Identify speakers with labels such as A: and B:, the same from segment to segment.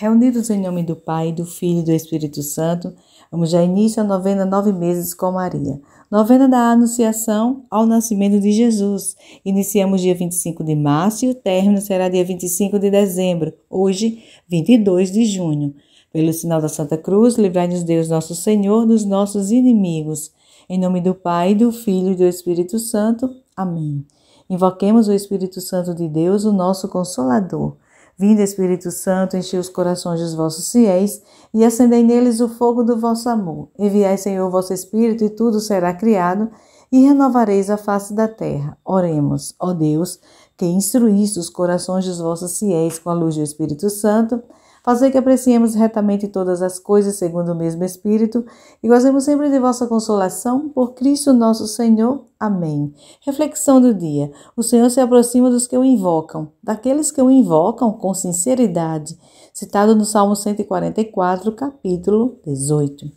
A: Reunidos em nome do Pai, do Filho e do Espírito Santo, vamos já início a novena Nove Meses com Maria. Novena da Anunciação ao Nascimento de Jesus. Iniciamos dia 25 de março e o término será dia 25 de dezembro, hoje, 22 de junho. Pelo sinal da Santa Cruz, livrai-nos Deus nosso Senhor dos nossos inimigos. Em nome do Pai, do Filho e do Espírito Santo. Amém. Invoquemos o Espírito Santo de Deus, o nosso Consolador Vinde, Espírito Santo, enchei os corações dos vossos fiéis e acendei neles o fogo do vosso amor. Enviai, Senhor, vosso Espírito e tudo será criado e renovareis a face da terra. Oremos, ó Deus, que instruísse os corações dos vossos fiéis com a luz do Espírito Santo Fazei que apreciemos retamente todas as coisas segundo o mesmo Espírito e gozemos sempre de vossa consolação por Cristo nosso Senhor. Amém. Reflexão do dia. O Senhor se aproxima dos que o invocam, daqueles que o invocam com sinceridade, citado no Salmo 144, capítulo 18.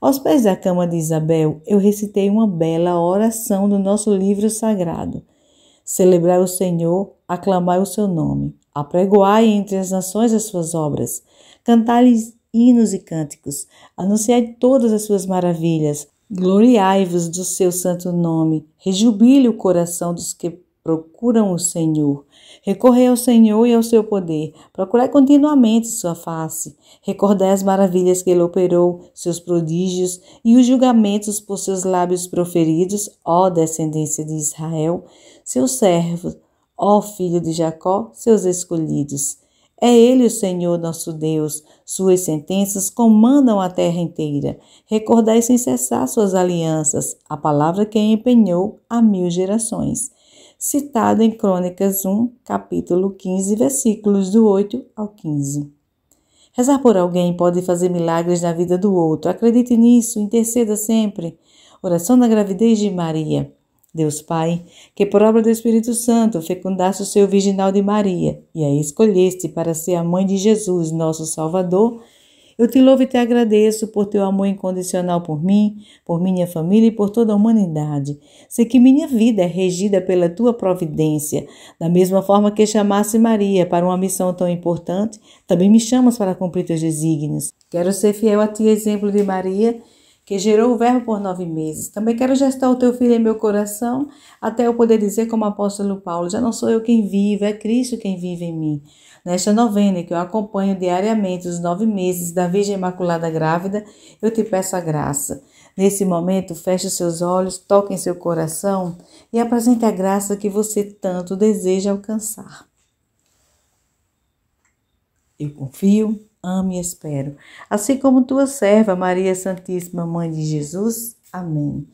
A: Aos pés da cama de Isabel, eu recitei uma bela oração do nosso livro sagrado. Celebrai o Senhor, aclamai o seu nome, apregoai entre as nações as suas obras, cantai-lhes hinos e cânticos, anunciai todas as suas maravilhas, gloriai-vos do seu santo nome, rejubile o coração dos que procuram o Senhor. Recorrei ao Senhor e ao seu poder. Procurai continuamente sua face. Recordai as maravilhas que ele operou, seus prodígios e os julgamentos por seus lábios proferidos, ó descendência de Israel, seus servos, ó filho de Jacó, seus escolhidos. É Ele o Senhor nosso Deus. Suas sentenças comandam a terra inteira. Recordai sem cessar suas alianças, a palavra que empenhou a mil gerações citado em Crônicas 1, capítulo 15, versículos do 8 ao 15. Rezar por alguém pode fazer milagres na vida do outro. Acredite nisso, interceda sempre. Oração da gravidez de Maria. Deus Pai, que por obra do Espírito Santo fecundaste o seu virginal de Maria e a escolheste para ser a mãe de Jesus, nosso Salvador eu te louvo e te agradeço por teu amor incondicional por mim, por minha família e por toda a humanidade. Sei que minha vida é regida pela tua providência. Da mesma forma que chamasse Maria para uma missão tão importante, também me chamas para cumprir teus desígnios. Quero ser fiel a ti, exemplo de Maria que gerou o verbo por nove meses. Também quero gestar o teu filho em meu coração, até eu poder dizer, como o apóstolo Paulo, já não sou eu quem vive, é Cristo quem vive em mim. Nesta novena que eu acompanho diariamente os nove meses da Virgem Imaculada Grávida, eu te peço a graça. Nesse momento, feche seus olhos, toque em seu coração e apresente a graça que você tanto deseja alcançar. Eu confio amo e espero. Assim como tua serva, Maria Santíssima, Mãe de Jesus. Amém.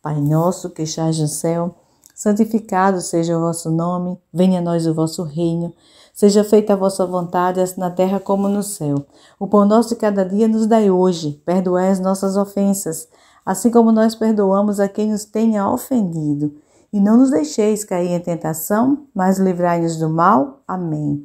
A: Pai nosso que estás no céu, santificado seja o vosso nome, venha a nós o vosso reino. Seja feita a vossa vontade, assim na terra como no céu. O pão nosso de cada dia nos dai hoje. Perdoai as nossas ofensas, assim como nós perdoamos a quem nos tenha ofendido. E não nos deixeis cair em tentação, mas livrai-nos do mal. Amém.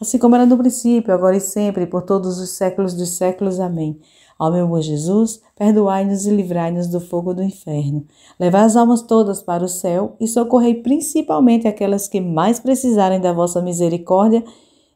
A: assim como era no princípio, agora e sempre, por todos os séculos dos séculos. Amém. Ó meu bom Jesus, perdoai-nos e livrai-nos do fogo do inferno. Levai as almas todas para o céu e socorrei principalmente aquelas que mais precisarem da vossa misericórdia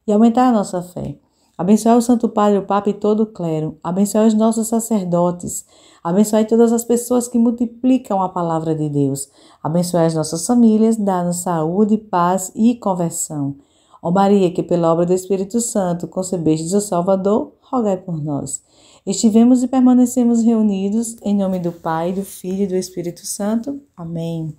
A: e aumentar a nossa fé. Abençoai o Santo Padre, o Papa e todo o clero. Abençoai os nossos sacerdotes. Abençoai todas as pessoas que multiplicam a palavra de Deus. Abençoai as nossas famílias, dando saúde, paz e conversão. Ó Maria, que pela obra do Espírito Santo concebeste o Salvador, rogai por nós. Estivemos e permanecemos reunidos em nome do Pai, do Filho e do Espírito Santo. Amém.